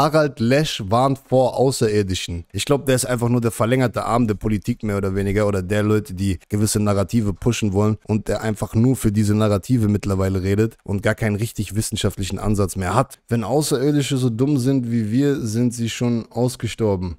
Harald Lesch warnt vor Außerirdischen. Ich glaube, der ist einfach nur der verlängerte Arm der Politik mehr oder weniger oder der Leute, die gewisse Narrative pushen wollen und der einfach nur für diese Narrative mittlerweile redet und gar keinen richtig wissenschaftlichen Ansatz mehr hat. Wenn Außerirdische so dumm sind wie wir, sind sie schon ausgestorben.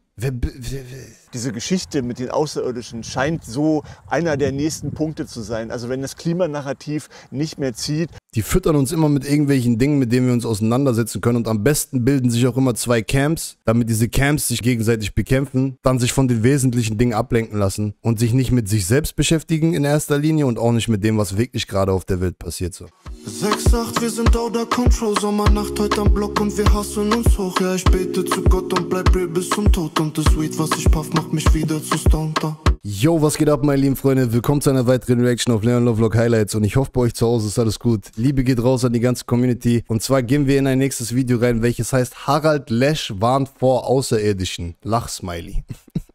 Diese Geschichte mit den Außerirdischen scheint so einer der nächsten Punkte zu sein. Also wenn das Klimanarrativ nicht mehr zieht. Die füttern uns immer mit irgendwelchen Dingen, mit denen wir uns auseinandersetzen können. Und am besten bilden sich auch immer zwei Camps, damit diese Camps sich gegenseitig bekämpfen, dann sich von den wesentlichen Dingen ablenken lassen und sich nicht mit sich selbst beschäftigen in erster Linie und auch nicht mit dem, was wirklich gerade auf der Welt passiert. So. 6, 8, wir sind out control. Sommernacht heute am Block und wir hassen uns hoch. Ja, ich bete zu Gott und bleib real bis zum Tod kommt es sweet, was ich puff, macht mich wieder zu stunter. Yo, was geht ab, meine lieben Freunde? Willkommen zu einer weiteren Reaction auf Leon Lovelock Highlights und ich hoffe, bei euch zu Hause ist alles gut. Liebe geht raus an die ganze Community und zwar gehen wir in ein nächstes Video rein, welches heißt Harald Lesch warnt vor Außerirdischen. Lach, Smiley.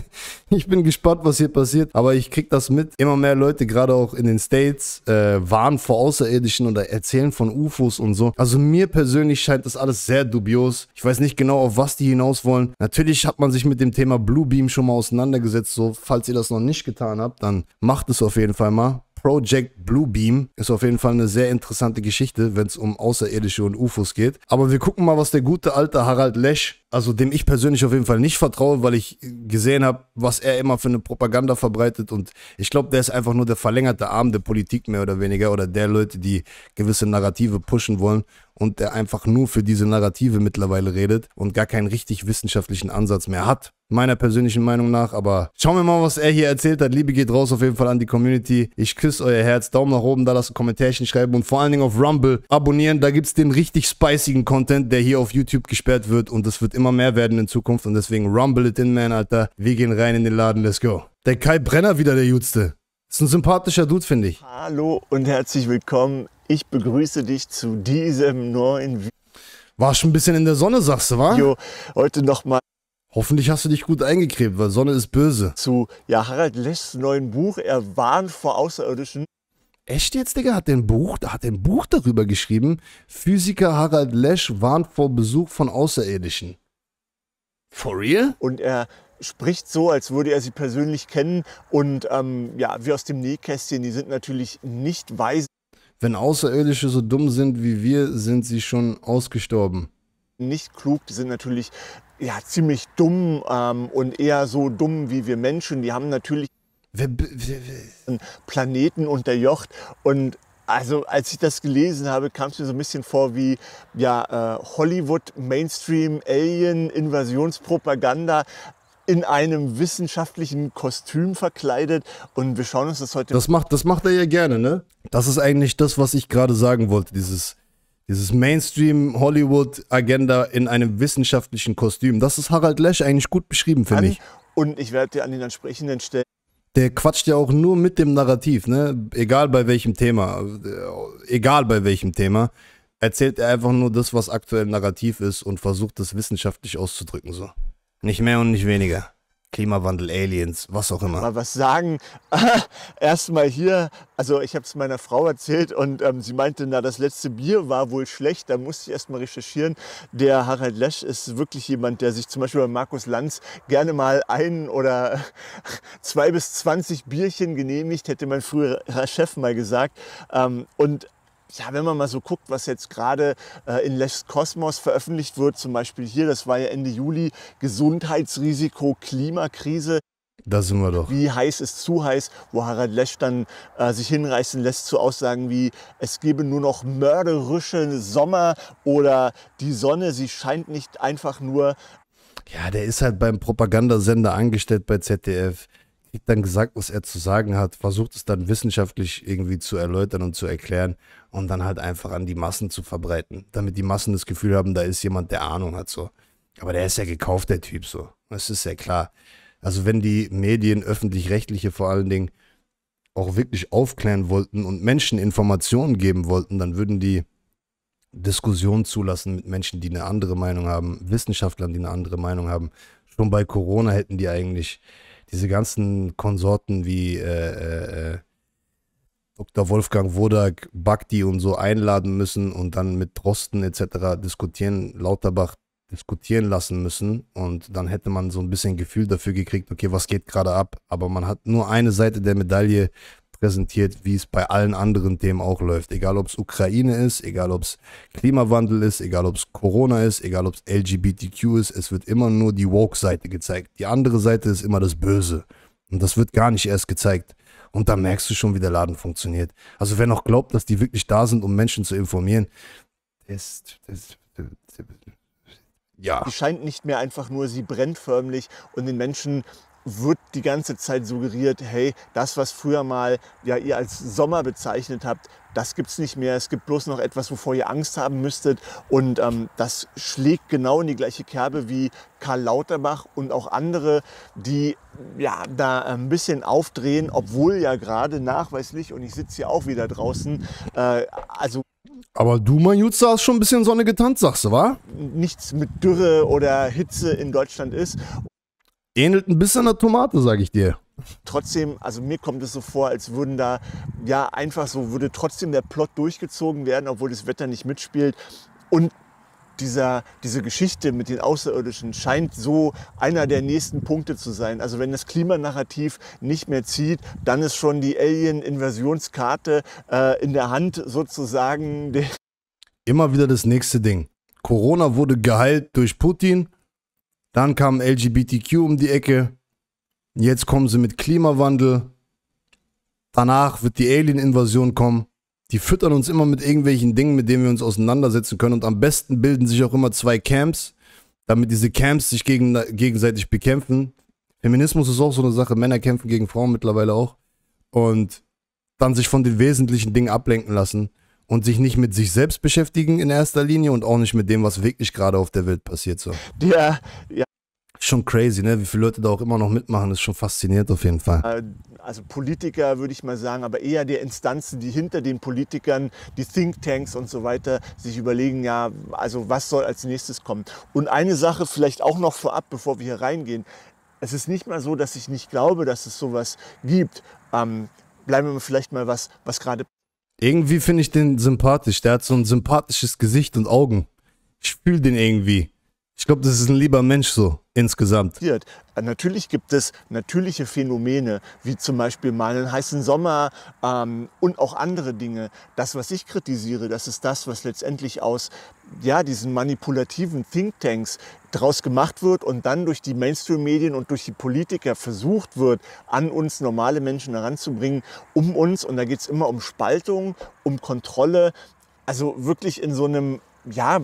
ich bin gespannt, was hier passiert. Aber ich krieg das mit. Immer mehr Leute, gerade auch in den States, äh, waren vor Außerirdischen oder erzählen von UFOs und so. Also mir persönlich scheint das alles sehr dubios. Ich weiß nicht genau, auf was die hinaus wollen. Natürlich hat man sich mit dem Thema Bluebeam schon mal auseinandergesetzt. So, falls ihr das noch nicht getan habt, dann macht es auf jeden Fall mal. Project Bluebeam ist auf jeden Fall eine sehr interessante Geschichte, wenn es um Außerirdische und UFOs geht. Aber wir gucken mal, was der gute alte Harald Lesch also dem ich persönlich auf jeden Fall nicht vertraue, weil ich gesehen habe, was er immer für eine Propaganda verbreitet. Und ich glaube, der ist einfach nur der verlängerte Arm der Politik mehr oder weniger oder der Leute, die gewisse Narrative pushen wollen und der einfach nur für diese Narrative mittlerweile redet und gar keinen richtig wissenschaftlichen Ansatz mehr hat. Meiner persönlichen Meinung nach, aber schauen wir mal, was er hier erzählt hat. Liebe geht raus auf jeden Fall an die Community. Ich küsse euer Herz. Daumen nach oben, da lasst ein Kommentarchen schreiben und vor allen Dingen auf Rumble abonnieren. Da gibt es den richtig spicigen Content, der hier auf YouTube gesperrt wird und das wird immer immer mehr werden in Zukunft und deswegen rumble it in, man, Alter. Wir gehen rein in den Laden, let's go. Der Kai Brenner wieder, der Jutste. Ist ein sympathischer Dude, finde ich. Hallo und herzlich willkommen. Ich begrüße dich zu diesem neuen Video. War schon ein bisschen in der Sonne, sagst du, wa? Jo, heute nochmal. Hoffentlich hast du dich gut eingekrebt, weil Sonne ist böse. Zu ja, Harald Leschs neuen Buch, Er warnt vor Außerirdischen. Echt jetzt, Digga? Hat ein Buch, hat ein Buch darüber geschrieben? Physiker Harald Lesch warnt vor Besuch von Außerirdischen. For real? Und er spricht so, als würde er sie persönlich kennen. Und ähm, ja, wir aus dem Nähkästchen, die sind natürlich nicht weise. Wenn Außerirdische so dumm sind wie wir, sind sie schon ausgestorben. Nicht klug, die sind natürlich ja, ziemlich dumm ähm, und eher so dumm wie wir Menschen. Die haben natürlich einen Planeten unterjocht und also als ich das gelesen habe, kam es mir so ein bisschen vor wie ja, äh, Hollywood, Mainstream, Alien, Invasionspropaganda in einem wissenschaftlichen Kostüm verkleidet und wir schauen uns das heute Das macht das macht er ja gerne, ne? Das ist eigentlich das, was ich gerade sagen wollte, dieses dieses Mainstream Hollywood Agenda in einem wissenschaftlichen Kostüm. Das ist Harald Lesch eigentlich gut beschrieben, finde ich. Und ich werde dir an den entsprechenden Stellen der quatscht ja auch nur mit dem Narrativ, ne? Egal bei welchem Thema, äh, egal bei welchem Thema, erzählt er einfach nur das, was aktuell narrativ ist und versucht es wissenschaftlich auszudrücken so. Nicht mehr und nicht weniger. Klimawandel, Aliens, was auch immer. Mal was sagen. Erstmal hier, also ich habe es meiner Frau erzählt und ähm, sie meinte, na, das letzte Bier war wohl schlecht. Da musste ich erstmal recherchieren. Der Harald Lesch ist wirklich jemand, der sich zum Beispiel bei Markus Lanz gerne mal ein oder zwei bis zwanzig Bierchen genehmigt, hätte mein früherer Chef mal gesagt. Ähm, und ja, wenn man mal so guckt, was jetzt gerade äh, in Les Kosmos veröffentlicht wird, zum Beispiel hier, das war ja Ende Juli, Gesundheitsrisiko, Klimakrise. Da sind wir doch. Wie heiß ist zu heiß, wo Harald Lesch dann äh, sich hinreißen lässt zu Aussagen wie, es gebe nur noch mörderische Sommer oder die Sonne, sie scheint nicht einfach nur. Ja, der ist halt beim Propagandasender angestellt bei ZDF kriegt dann gesagt, was er zu sagen hat, versucht es dann wissenschaftlich irgendwie zu erläutern und zu erklären und dann halt einfach an die Massen zu verbreiten, damit die Massen das Gefühl haben, da ist jemand, der Ahnung hat, so. Aber der ist ja gekauft, der Typ, so. Das ist ja klar. Also wenn die Medien, öffentlich-rechtliche vor allen Dingen, auch wirklich aufklären wollten und Menschen Informationen geben wollten, dann würden die Diskussionen zulassen mit Menschen, die eine andere Meinung haben, Wissenschaftlern, die eine andere Meinung haben. Schon bei Corona hätten die eigentlich diese ganzen Konsorten wie äh, äh, äh Dr. Wolfgang Wodak, Bakti und so einladen müssen und dann mit Drosten etc. diskutieren, Lauterbach diskutieren lassen müssen. Und dann hätte man so ein bisschen Gefühl dafür gekriegt, okay, was geht gerade ab? Aber man hat nur eine Seite der Medaille präsentiert, wie es bei allen anderen Themen auch läuft. Egal ob es Ukraine ist, egal ob es Klimawandel ist, egal ob es Corona ist, egal ob es LGBTQ ist, es wird immer nur die Woke-Seite gezeigt. Die andere Seite ist immer das Böse. Und das wird gar nicht erst gezeigt. Und da merkst du schon, wie der Laden funktioniert. Also wer noch glaubt, dass die wirklich da sind, um Menschen zu informieren, ist, ist, ja. Die scheint nicht mehr einfach nur, sie brennt förmlich und den Menschen wird die ganze Zeit suggeriert, hey, das, was früher mal ja, ihr als Sommer bezeichnet habt, das gibt's nicht mehr. Es gibt bloß noch etwas, wovor ihr Angst haben müsstet. Und ähm, das schlägt genau in die gleiche Kerbe wie Karl Lauterbach und auch andere, die ja, da ein bisschen aufdrehen, obwohl ja gerade nachweislich, und ich sitze hier auch wieder draußen, äh, also aber du, mein Jutze, hast schon ein bisschen Sonne getanzt, sagst du, wa? Nichts mit Dürre oder Hitze in Deutschland ist. Ähnelt ein bisschen einer Tomate, sag ich dir. Trotzdem, also mir kommt es so vor, als würden da, ja, einfach so, würde trotzdem der Plot durchgezogen werden, obwohl das Wetter nicht mitspielt. Und dieser, diese Geschichte mit den Außerirdischen scheint so einer der nächsten Punkte zu sein. Also wenn das Klimanarrativ nicht mehr zieht, dann ist schon die Alien-Invasionskarte äh, in der Hand sozusagen. Immer wieder das nächste Ding. Corona wurde geheilt durch Putin, dann kam LGBTQ um die Ecke. Jetzt kommen sie mit Klimawandel. Danach wird die Alien-Invasion kommen. Die füttern uns immer mit irgendwelchen Dingen, mit denen wir uns auseinandersetzen können. Und am besten bilden sich auch immer zwei Camps, damit diese Camps sich gegen, gegenseitig bekämpfen. Feminismus ist auch so eine Sache. Männer kämpfen gegen Frauen mittlerweile auch. Und dann sich von den wesentlichen Dingen ablenken lassen und sich nicht mit sich selbst beschäftigen in erster Linie und auch nicht mit dem, was wirklich gerade auf der Welt passiert. So. Ja, ja. Schon crazy, ne? Wie viele Leute da auch immer noch mitmachen, ist schon faszinierend auf jeden Fall. Äh, also Politiker würde ich mal sagen, aber eher die Instanzen, die hinter den Politikern, die Thinktanks und so weiter, sich überlegen, ja, also was soll als nächstes kommen. Und eine Sache vielleicht auch noch vorab, bevor wir hier reingehen. Es ist nicht mal so, dass ich nicht glaube, dass es sowas gibt. Ähm, bleiben wir vielleicht mal was, was gerade irgendwie finde ich den sympathisch. Der hat so ein sympathisches Gesicht und Augen. Ich fühle den irgendwie. Ich glaube, das ist ein lieber Mensch so. Insgesamt. Natürlich gibt es natürliche Phänomene, wie zum Beispiel mal einen heißen Sommer ähm, und auch andere Dinge. Das, was ich kritisiere, das ist das, was letztendlich aus ja, diesen manipulativen Thinktanks daraus gemacht wird und dann durch die Mainstream-Medien und durch die Politiker versucht wird, an uns normale Menschen heranzubringen, um uns, und da geht es immer um Spaltung, um Kontrolle, also wirklich in so einem, ja,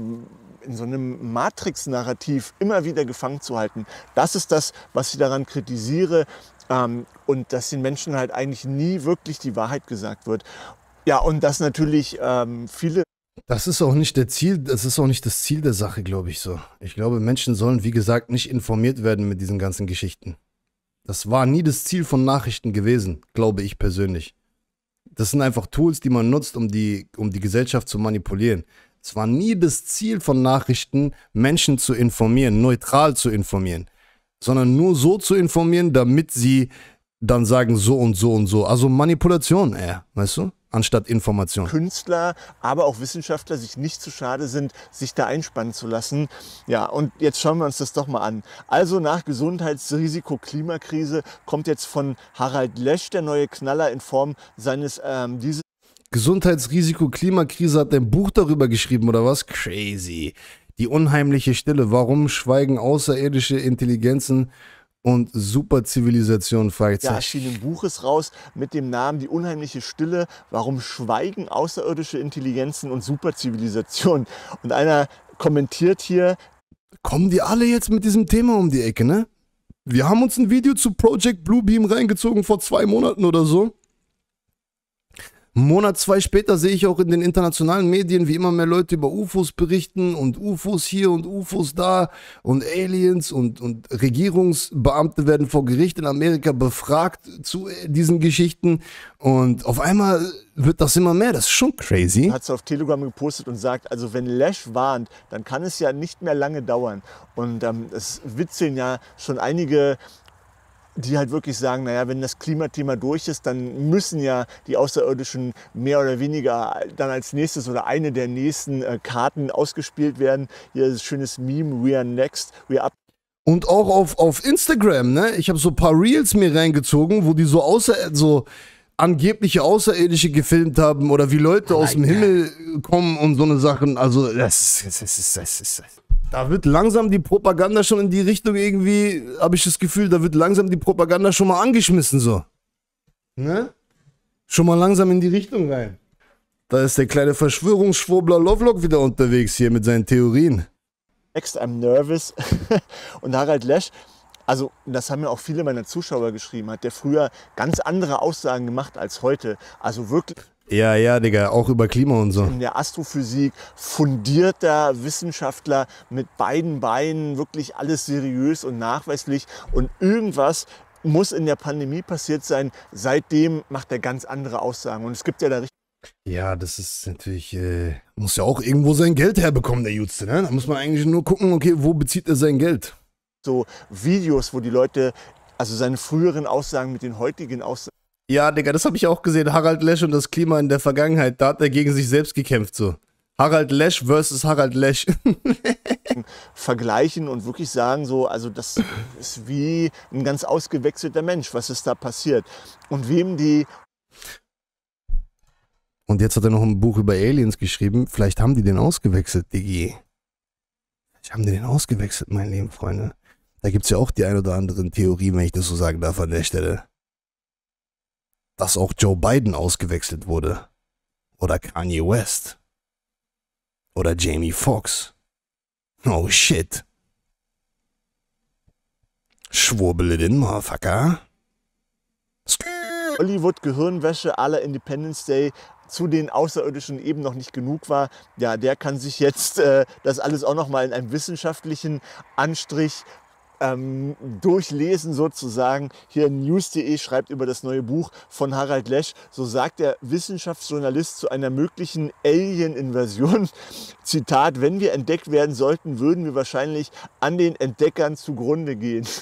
in so einem Matrix-Narrativ immer wieder gefangen zu halten. Das ist das, was ich daran kritisiere ähm, und dass den Menschen halt eigentlich nie wirklich die Wahrheit gesagt wird. Ja, und dass natürlich ähm, viele das ist auch nicht der Ziel, das ist auch nicht das Ziel der Sache, glaube ich so. Ich glaube, Menschen sollen, wie gesagt, nicht informiert werden mit diesen ganzen Geschichten. Das war nie das Ziel von Nachrichten gewesen, glaube ich persönlich. Das sind einfach Tools, die man nutzt, um die, um die Gesellschaft zu manipulieren. Es war nie das Ziel von Nachrichten, Menschen zu informieren, neutral zu informieren, sondern nur so zu informieren, damit sie dann sagen so und so und so. Also Manipulation eher, weißt du? Anstatt Information. Künstler, aber auch Wissenschaftler sich nicht zu schade sind, sich da einspannen zu lassen. Ja, und jetzt schauen wir uns das doch mal an. Also nach Gesundheitsrisiko Klimakrise kommt jetzt von Harald Lesch der neue Knaller in Form seines ähm, dieses Gesundheitsrisiko Klimakrise hat ein Buch darüber geschrieben oder was? Crazy. Die unheimliche Stille. Warum schweigen außerirdische Intelligenzen und Superzivilisationen? Fragezeichen. Ja, erschien ein Buch ist raus mit dem Namen Die unheimliche Stille. Warum schweigen außerirdische Intelligenzen und Superzivilisationen? Und einer kommentiert hier. Kommen die alle jetzt mit diesem Thema um die Ecke, ne? Wir haben uns ein Video zu Project Bluebeam reingezogen vor zwei Monaten oder so. Einen Monat, zwei später sehe ich auch in den internationalen Medien, wie immer mehr Leute über UFOs berichten und UFOs hier und UFOs da und Aliens und, und Regierungsbeamte werden vor Gericht in Amerika befragt zu äh, diesen Geschichten und auf einmal wird das immer mehr. Das ist schon crazy. Hat es auf Telegram gepostet und sagt, also wenn Lash warnt, dann kann es ja nicht mehr lange dauern. Und ähm, es witzeln ja schon einige die halt wirklich sagen, naja, wenn das Klimathema durch ist, dann müssen ja die Außerirdischen mehr oder weniger dann als nächstes oder eine der nächsten äh, Karten ausgespielt werden. Hier ist ein schönes Meme, we are next, we are up und auch auf, auf Instagram, ne? Ich habe so ein paar Reels mir reingezogen, wo die so außer so angebliche Außerirdische gefilmt haben oder wie Leute aus dem Himmel kommen und so eine Sachen. Also das, das, das, das, das, das da wird langsam die Propaganda schon in die Richtung irgendwie, habe ich das Gefühl, da wird langsam die Propaganda schon mal angeschmissen so. Ne? Schon mal langsam in die Richtung rein. Da ist der kleine Verschwörungsschwurbler Lovelock wieder unterwegs hier mit seinen Theorien. Next I'm nervous. Und Harald Lesch, also das haben mir ja auch viele meiner Zuschauer geschrieben, hat der früher ganz andere Aussagen gemacht als heute. Also wirklich. Ja, ja, Digga, auch über Klima und so. In der Astrophysik fundierter Wissenschaftler mit beiden Beinen, wirklich alles seriös und nachweislich. Und irgendwas muss in der Pandemie passiert sein. Seitdem macht er ganz andere Aussagen. Und es gibt ja da richtig. Ja, das ist natürlich, äh, muss ja auch irgendwo sein Geld herbekommen, der Jutze. Ne? Da muss man eigentlich nur gucken, okay, wo bezieht er sein Geld? So Videos, wo die Leute, also seine früheren Aussagen mit den heutigen Aussagen ja, Digga, das habe ich auch gesehen. Harald Lesch und das Klima in der Vergangenheit. Da hat er gegen sich selbst gekämpft, so. Harald Lesch versus Harald Lesch. Vergleichen und wirklich sagen, so, also das ist wie ein ganz ausgewechselter Mensch, was ist da passiert. Und wem die. Und jetzt hat er noch ein Buch über Aliens geschrieben. Vielleicht haben die den ausgewechselt, Digi. Vielleicht haben die den ausgewechselt, mein lieben Freunde. Da gibt es ja auch die ein oder anderen Theorien, wenn ich das so sagen darf, an der Stelle dass auch Joe Biden ausgewechselt wurde. Oder Kanye West. Oder Jamie Foxx. Oh shit. Schwurbele den Motherfucker. Hollywood-Gehirnwäsche aller Independence Day zu den Außerirdischen eben noch nicht genug war, ja, der kann sich jetzt äh, das alles auch noch mal in einem wissenschaftlichen Anstrich ähm, durchlesen sozusagen. Hier news.de schreibt über das neue Buch von Harald Lesch. So sagt der Wissenschaftsjournalist zu einer möglichen Alien-Invasion. Zitat, wenn wir entdeckt werden sollten, würden wir wahrscheinlich an den Entdeckern zugrunde gehen.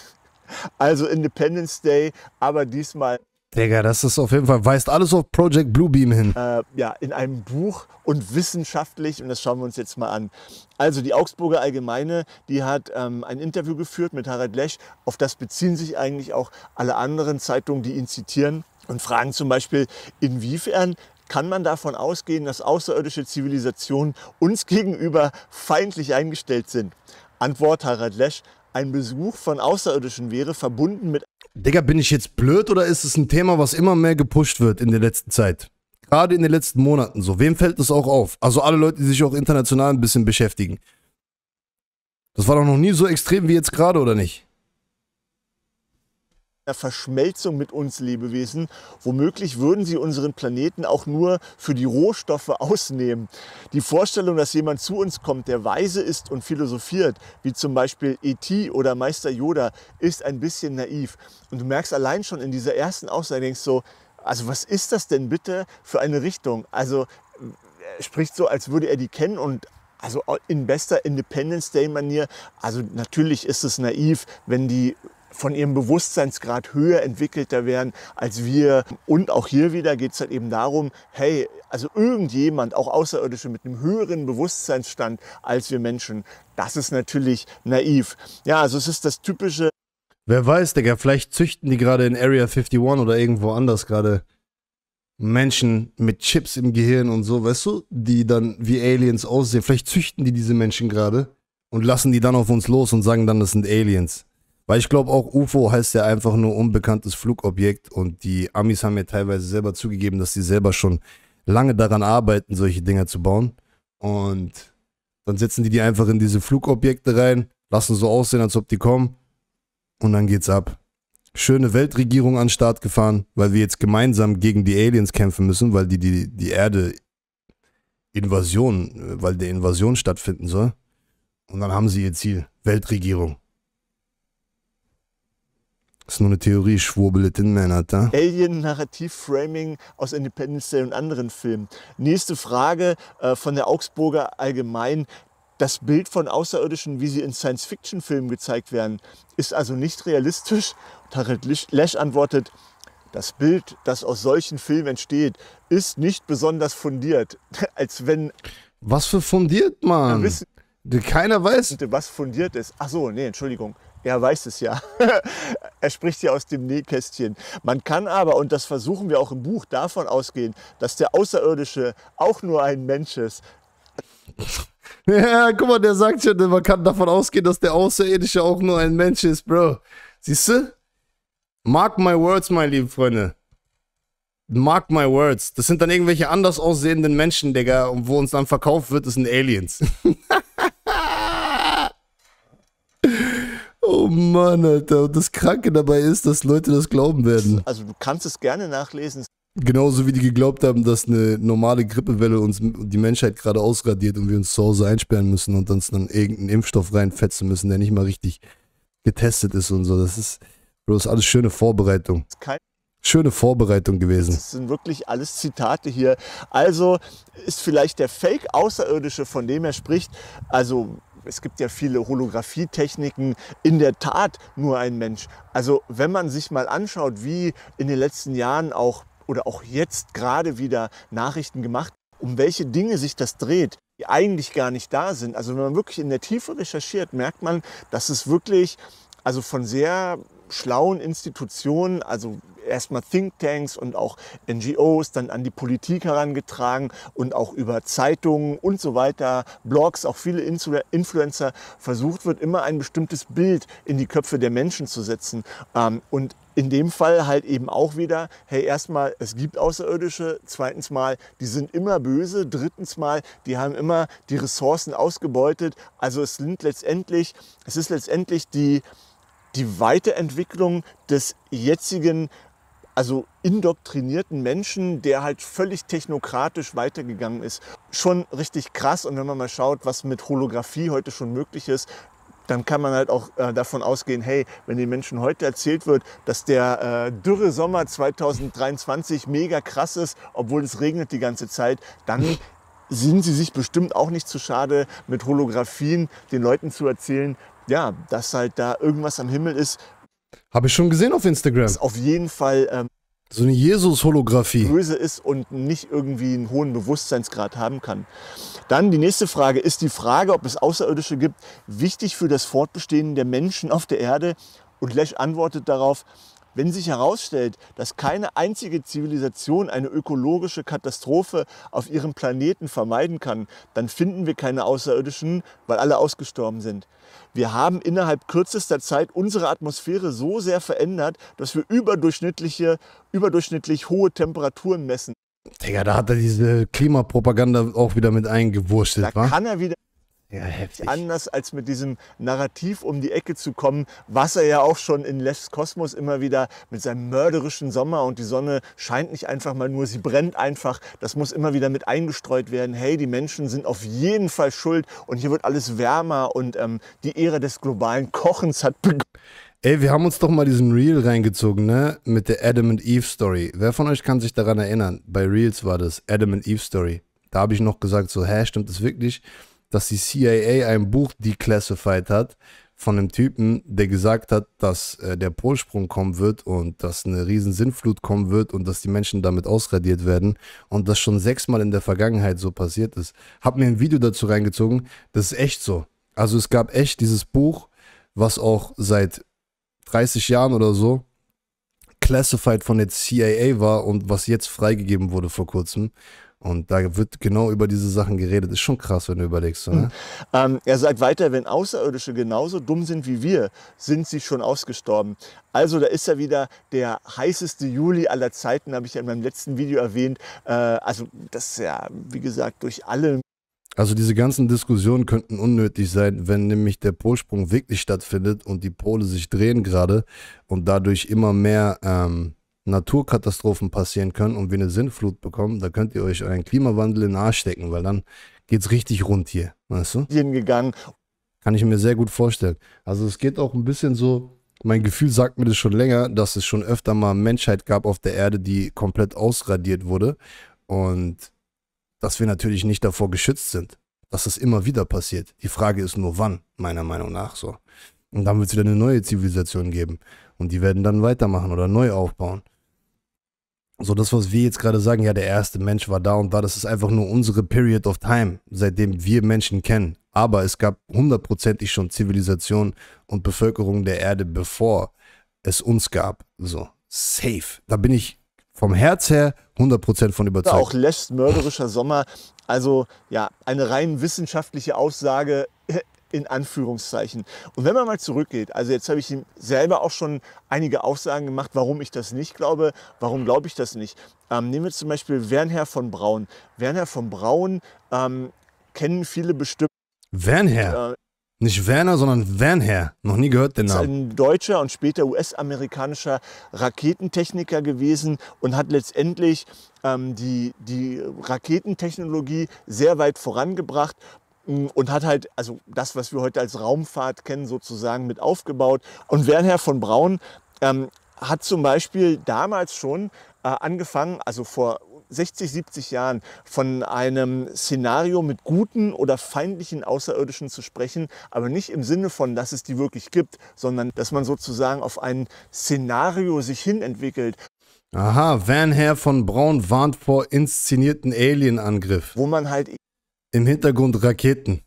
Also Independence Day, aber diesmal Digga, das ist auf jeden Fall, weist alles auf Project Bluebeam hin. Äh, ja, in einem Buch und wissenschaftlich, und das schauen wir uns jetzt mal an. Also die Augsburger Allgemeine, die hat ähm, ein Interview geführt mit Harald Lesch. Auf das beziehen sich eigentlich auch alle anderen Zeitungen, die ihn zitieren und fragen zum Beispiel, inwiefern kann man davon ausgehen, dass außerirdische Zivilisationen uns gegenüber feindlich eingestellt sind? Antwort Harald Lesch, ein Besuch von Außerirdischen wäre verbunden mit Digga, bin ich jetzt blöd oder ist es ein Thema, was immer mehr gepusht wird in der letzten Zeit? Gerade in den letzten Monaten so. Wem fällt das auch auf? Also alle Leute, die sich auch international ein bisschen beschäftigen. Das war doch noch nie so extrem wie jetzt gerade, oder nicht? der Verschmelzung mit uns Lebewesen. Womöglich würden sie unseren Planeten auch nur für die Rohstoffe ausnehmen. Die Vorstellung, dass jemand zu uns kommt, der weise ist und philosophiert, wie zum Beispiel E.T. oder Meister Yoda, ist ein bisschen naiv. Und du merkst allein schon in dieser ersten Aussage, denkst so, also was ist das denn bitte für eine Richtung? Also er äh, spricht so, als würde er die kennen und also in bester Independence Day-Manier. Also natürlich ist es naiv, wenn die von ihrem Bewusstseinsgrad höher entwickelter werden als wir. Und auch hier wieder geht es halt eben darum, hey, also irgendjemand, auch Außerirdische mit einem höheren Bewusstseinsstand als wir Menschen, das ist natürlich naiv. Ja, also es ist das typische. Wer weiß, Digga, vielleicht züchten die gerade in Area 51 oder irgendwo anders gerade Menschen mit Chips im Gehirn und so, weißt du, die dann wie Aliens aussehen. Vielleicht züchten die diese Menschen gerade und lassen die dann auf uns los und sagen dann, das sind Aliens. Weil ich glaube auch UFO heißt ja einfach nur unbekanntes Flugobjekt und die Amis haben ja teilweise selber zugegeben, dass sie selber schon lange daran arbeiten, solche Dinger zu bauen. Und dann setzen die die einfach in diese Flugobjekte rein, lassen so aussehen, als ob die kommen und dann geht's ab. Schöne Weltregierung an den Start gefahren, weil wir jetzt gemeinsam gegen die Aliens kämpfen müssen, weil die die, die Erde Invasion, äh, weil der Invasion stattfinden soll. Und dann haben sie ihr Ziel, Weltregierung. Das ist nur eine Theorie, schwurbelet in Männert, da? Alien-Narrativ-Framing aus Independence Day und anderen Filmen. Nächste Frage äh, von der Augsburger Allgemein. Das Bild von Außerirdischen, wie sie in Science-Fiction-Filmen gezeigt werden, ist also nicht realistisch. Tarek Lesch antwortet, das Bild, das aus solchen Filmen entsteht, ist nicht besonders fundiert, als wenn... Was für fundiert, Mann? Keiner weiß... Was fundiert ist. Ach so, nee, Entschuldigung. Er weiß es ja. er spricht ja aus dem Nähkästchen. Man kann aber, und das versuchen wir auch im Buch, davon ausgehen, dass der Außerirdische auch nur ein Mensch ist. Ja, guck mal, der sagt schon, man kann davon ausgehen, dass der Außerirdische auch nur ein Mensch ist, Bro. Siehst du? Mark my words, meine lieben Freunde. Mark my words. Das sind dann irgendwelche anders aussehenden Menschen, Digga. Und wo uns dann verkauft wird, das sind Aliens. Mann, Alter. Und das Kranke dabei ist, dass Leute das glauben werden. Also du kannst es gerne nachlesen. Genauso wie die geglaubt haben, dass eine normale Grippewelle uns die Menschheit gerade ausradiert und wir uns zu Hause einsperren müssen und uns dann irgendeinen Impfstoff reinfetzen müssen, der nicht mal richtig getestet ist und so. Das ist, bloß alles schöne Vorbereitung. Kein schöne Vorbereitung gewesen. Das sind wirklich alles Zitate hier. Also ist vielleicht der Fake-Außerirdische, von dem er spricht, also es gibt ja viele Holographietechniken, in der Tat nur ein Mensch. Also wenn man sich mal anschaut, wie in den letzten Jahren auch oder auch jetzt gerade wieder Nachrichten gemacht, um welche Dinge sich das dreht, die eigentlich gar nicht da sind. Also wenn man wirklich in der Tiefe recherchiert, merkt man, dass es wirklich also von sehr schlauen Institutionen, also erstmal Thinktanks und auch NGOs dann an die Politik herangetragen und auch über Zeitungen und so weiter, Blogs, auch viele Influencer versucht wird, immer ein bestimmtes Bild in die Köpfe der Menschen zu setzen. Ähm, und in dem Fall halt eben auch wieder, hey, erstmal, es gibt Außerirdische, zweitens mal, die sind immer böse, drittens mal, die haben immer die Ressourcen ausgebeutet. Also es sind letztendlich, es ist letztendlich die, die Weiterentwicklung des jetzigen also indoktrinierten Menschen, der halt völlig technokratisch weitergegangen ist. Schon richtig krass. Und wenn man mal schaut, was mit Holographie heute schon möglich ist, dann kann man halt auch äh, davon ausgehen, hey, wenn den Menschen heute erzählt wird, dass der äh, dürre Sommer 2023 mega krass ist, obwohl es regnet die ganze Zeit, dann sind sie sich bestimmt auch nicht zu schade, mit Holographien den Leuten zu erzählen, ja, dass halt da irgendwas am Himmel ist, habe ich schon gesehen auf Instagram. Ist auf jeden Fall ähm, so eine Jesus-Holographie. Böse ist und nicht irgendwie einen hohen Bewusstseinsgrad haben kann. Dann die nächste Frage ist die Frage, ob es Außerirdische gibt, wichtig für das Fortbestehen der Menschen auf der Erde. Und Lesch antwortet darauf, wenn sich herausstellt, dass keine einzige Zivilisation eine ökologische Katastrophe auf ihrem Planeten vermeiden kann, dann finden wir keine Außerirdischen, weil alle ausgestorben sind. Wir haben innerhalb kürzester Zeit unsere Atmosphäre so sehr verändert, dass wir überdurchschnittliche, überdurchschnittlich hohe Temperaturen messen. Digga, da hat er diese Klimapropaganda auch wieder mit eingewurschtelt, da wa? kann er wieder ja, heftig. Anders als mit diesem Narrativ um die Ecke zu kommen, was er ja auch schon in Lefs Kosmos immer wieder mit seinem mörderischen Sommer und die Sonne scheint nicht einfach mal nur, sie brennt einfach. Das muss immer wieder mit eingestreut werden. Hey, die Menschen sind auf jeden Fall schuld und hier wird alles wärmer und ähm, die Ära des globalen Kochens hat Ey, wir haben uns doch mal diesen Reel reingezogen, ne? Mit der Adam and Eve Story. Wer von euch kann sich daran erinnern? Bei Reels war das Adam and Eve Story. Da habe ich noch gesagt, so, hä, stimmt das wirklich? dass die CIA ein Buch declassified hat von einem Typen, der gesagt hat, dass äh, der Polsprung kommen wird und dass eine riesen Sinnflut kommen wird und dass die Menschen damit ausradiert werden und das schon sechsmal in der Vergangenheit so passiert ist. Hab mir ein Video dazu reingezogen, das ist echt so. Also es gab echt dieses Buch, was auch seit 30 Jahren oder so classified von der CIA war und was jetzt freigegeben wurde vor kurzem. Und da wird genau über diese Sachen geredet. Ist schon krass, wenn du überlegst. Oder? Ne? Mhm. Ähm, er sagt weiter, wenn Außerirdische genauso dumm sind wie wir, sind sie schon ausgestorben. Also da ist ja wieder der heißeste Juli aller Zeiten, habe ich ja in meinem letzten Video erwähnt. Äh, also das ist ja, wie gesagt, durch alle also diese ganzen Diskussionen könnten unnötig sein, wenn nämlich der Polsprung wirklich stattfindet und die Pole sich drehen gerade und dadurch immer mehr ähm, Naturkatastrophen passieren können und wir eine Sintflut bekommen, da könnt ihr euch euren Klimawandel in den Arsch stecken, weil dann geht es richtig rund hier. Weißt du? Gegangen. Kann ich mir sehr gut vorstellen. Also es geht auch ein bisschen so, mein Gefühl sagt mir das schon länger, dass es schon öfter mal Menschheit gab auf der Erde, die komplett ausradiert wurde. Und dass wir natürlich nicht davor geschützt sind, dass das immer wieder passiert. Die Frage ist nur wann, meiner Meinung nach so. Und dann wird es wieder eine neue Zivilisation geben. Und die werden dann weitermachen oder neu aufbauen so das, was wir jetzt gerade sagen, ja, der erste Mensch war da und da, das ist einfach nur unsere Period of Time, seitdem wir Menschen kennen. Aber es gab hundertprozentig schon Zivilisation und Bevölkerung der Erde, bevor es uns gab. So, safe. Da bin ich vom Herz her hundertprozentig von überzeugt. Auch Leshs mörderischer Sommer, also ja, eine rein wissenschaftliche Aussage in Anführungszeichen. Und wenn man mal zurückgeht, also jetzt habe ich ihm selber auch schon einige Aussagen gemacht, warum ich das nicht glaube, warum glaube ich das nicht. Ähm, nehmen wir zum Beispiel Wernher von Braun. Wernher von Braun ähm, kennen viele bestimmt. Wernher? Äh, nicht Werner, sondern Wernher. Noch nie gehört den Namen. Ist ein deutscher und später US-amerikanischer Raketentechniker gewesen und hat letztendlich ähm, die, die Raketentechnologie sehr weit vorangebracht und hat halt also das, was wir heute als Raumfahrt kennen, sozusagen mit aufgebaut. Und Wernher von Braun ähm, hat zum Beispiel damals schon äh, angefangen, also vor 60, 70 Jahren von einem Szenario mit guten oder feindlichen Außerirdischen zu sprechen, aber nicht im Sinne von, dass es die wirklich gibt, sondern dass man sozusagen auf ein Szenario sich hin entwickelt. Aha, Van Herr von Braun warnt vor inszenierten Alienangriff. Wo man halt im Hintergrund Raketen.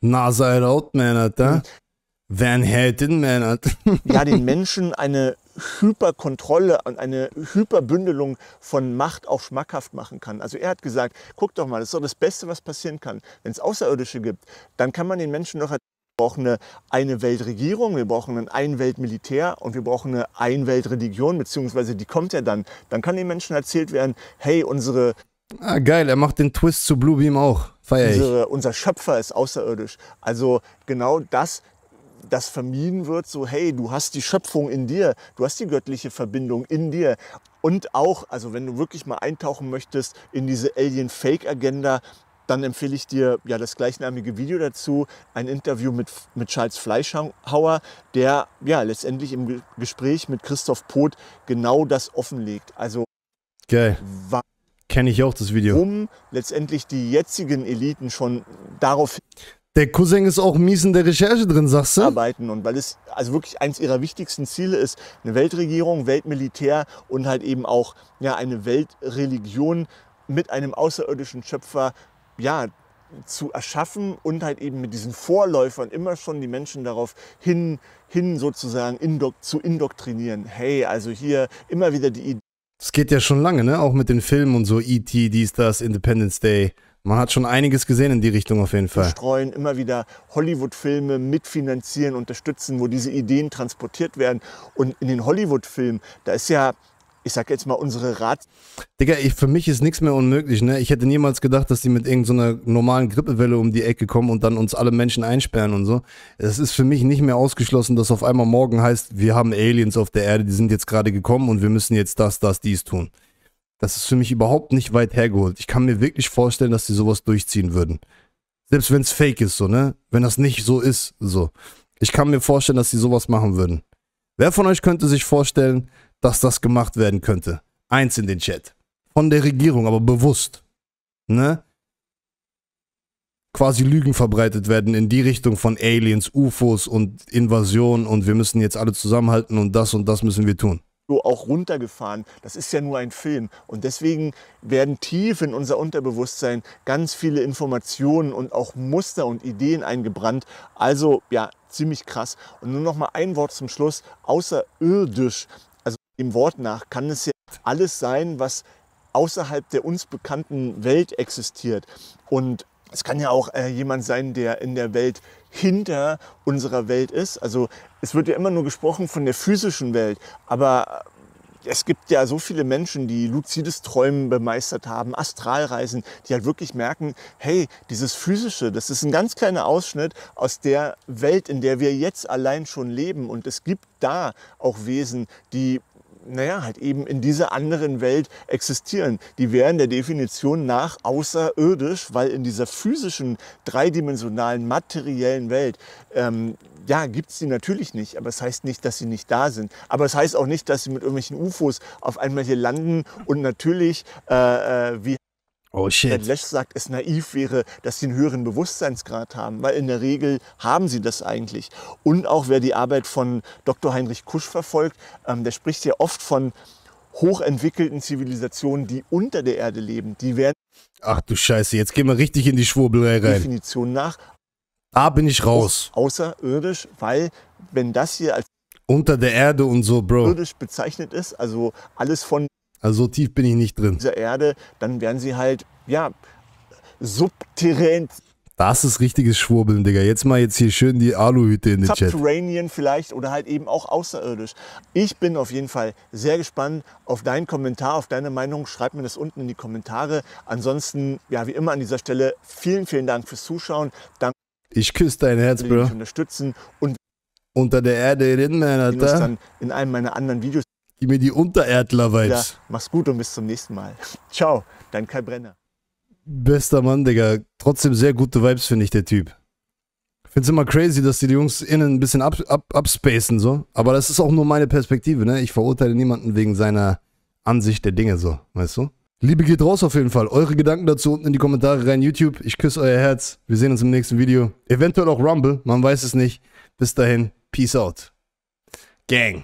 NASA erlaubt Männer, da? Hm. Van Helden Männer. ja, den Menschen eine Hyperkontrolle und eine Hyperbündelung von Macht auch schmackhaft machen kann. Also er hat gesagt, guck doch mal, das ist doch das Beste, was passieren kann. Wenn es Außerirdische gibt, dann kann man den Menschen noch halt, wir brauchen eine, eine Weltregierung, wir brauchen ein Einweltmilitär und wir brauchen eine Einweltreligion, beziehungsweise die kommt ja dann. Dann kann den Menschen erzählt werden, hey, unsere Ah, geil, er macht den Twist zu Bluebeam auch. Feier ich. Unsere, unser Schöpfer ist außerirdisch. Also genau das, das vermieden wird, so hey, du hast die Schöpfung in dir, du hast die göttliche Verbindung in dir. Und auch, also wenn du wirklich mal eintauchen möchtest in diese Alien-Fake-Agenda, dann empfehle ich dir ja das gleichnamige Video dazu, ein Interview mit, mit Charles Fleischhauer, der ja letztendlich im Gespräch mit Christoph Poth genau das offenlegt. Also Geil. Okay. Kenne ich auch das Video. Um letztendlich die jetzigen Eliten schon darauf der Cousin ist auch mies in der Recherche drin, sagst du? Arbeiten und weil es also wirklich eines ihrer wichtigsten Ziele ist, eine Weltregierung, Weltmilitär und halt eben auch ja, eine Weltreligion mit einem außerirdischen Schöpfer ja, zu erschaffen und halt eben mit diesen Vorläufern immer schon die Menschen darauf hin, hin sozusagen indok zu indoktrinieren. Hey, also hier immer wieder die Idee. Es geht ja schon lange, ne? Auch mit den Filmen und so, E.T., dies, das, Independence Day. Man hat schon einiges gesehen in die Richtung auf jeden Fall. streuen immer wieder Hollywood-Filme mitfinanzieren, unterstützen, wo diese Ideen transportiert werden. Und in den Hollywood-Filmen, da ist ja ich sag jetzt mal, unsere Rat. Digga, ich, für mich ist nichts mehr unmöglich, ne? Ich hätte niemals gedacht, dass die mit irgendeiner so normalen Grippewelle um die Ecke kommen und dann uns alle Menschen einsperren und so. Es ist für mich nicht mehr ausgeschlossen, dass auf einmal morgen heißt, wir haben Aliens auf der Erde, die sind jetzt gerade gekommen und wir müssen jetzt das, das, dies tun. Das ist für mich überhaupt nicht weit hergeholt. Ich kann mir wirklich vorstellen, dass die sowas durchziehen würden. Selbst wenn es fake ist, so, ne? Wenn das nicht so ist, so. Ich kann mir vorstellen, dass die sowas machen würden. Wer von euch könnte sich vorstellen, dass das gemacht werden könnte. Eins in den Chat. Von der Regierung, aber bewusst. Ne? Quasi Lügen verbreitet werden in die Richtung von Aliens, UFOs und Invasion und wir müssen jetzt alle zusammenhalten und das und das müssen wir tun auch runtergefahren. Das ist ja nur ein Film. Und deswegen werden tief in unser Unterbewusstsein ganz viele Informationen und auch Muster und Ideen eingebrannt. Also ja, ziemlich krass. Und nur noch mal ein Wort zum Schluss. Außerirdisch dem Wort nach kann es ja alles sein, was außerhalb der uns bekannten Welt existiert. Und es kann ja auch äh, jemand sein, der in der Welt hinter unserer Welt ist. Also es wird ja immer nur gesprochen von der physischen Welt, aber äh, es gibt ja so viele Menschen, die luzides Träumen bemeistert haben, Astralreisen, die halt wirklich merken, hey, dieses Physische, das ist ein ganz kleiner Ausschnitt aus der Welt, in der wir jetzt allein schon leben. Und es gibt da auch Wesen, die naja, halt eben in dieser anderen Welt existieren. Die wären der Definition nach außerirdisch, weil in dieser physischen, dreidimensionalen, materiellen Welt, ähm, ja, gibt es die natürlich nicht, aber es das heißt nicht, dass sie nicht da sind. Aber es das heißt auch nicht, dass sie mit irgendwelchen UFOs auf einmal hier landen und natürlich, äh, äh wie Oh shit. Wenn Lesch sagt, es naiv wäre, dass sie einen höheren Bewusstseinsgrad haben, weil in der Regel haben sie das eigentlich. Und auch wer die Arbeit von Dr. Heinrich Kusch verfolgt, ähm, der spricht ja oft von hochentwickelten Zivilisationen, die unter der Erde leben. Die werden. Ach du Scheiße, jetzt gehen wir richtig in die Schwurbelei rein. Definition nach. Da bin ich raus. Außerirdisch, weil wenn das hier als unter der Erde und so, Bro. Irdisch bezeichnet ist, also alles von also so tief bin ich nicht drin. Dieser Erde, dann werden sie halt, ja, subterrän. Das ist richtiges Schwurbeln, Digga. Jetzt mal jetzt hier schön die Aluhüte in den Chat. Subterranean vielleicht oder halt eben auch außerirdisch. Ich bin auf jeden Fall sehr gespannt auf deinen Kommentar, auf deine Meinung. Schreib mir das unten in die Kommentare. Ansonsten, ja, wie immer an dieser Stelle, vielen, vielen Dank fürs Zuschauen. Danke. Ich küsse dein Herz, Bro. Unterstützen und unter der Erde reden, Alter. dann in einem meiner anderen Videos. Gib mir die Untererdler-Vibes. Ja, mach's gut und bis zum nächsten Mal. Ciao, dein Kai Brenner. Bester Mann, Digga. Trotzdem sehr gute Vibes, finde ich, der Typ. Find's immer crazy, dass die Jungs innen ein bisschen ab, ab, abspacen, so. Aber das ist auch nur meine Perspektive, ne? Ich verurteile niemanden wegen seiner Ansicht der Dinge, so. Weißt du? Liebe geht raus auf jeden Fall. Eure Gedanken dazu unten in die Kommentare rein. YouTube, ich küsse euer Herz. Wir sehen uns im nächsten Video. Eventuell auch Rumble, man weiß es nicht. Bis dahin, Peace out. Gang.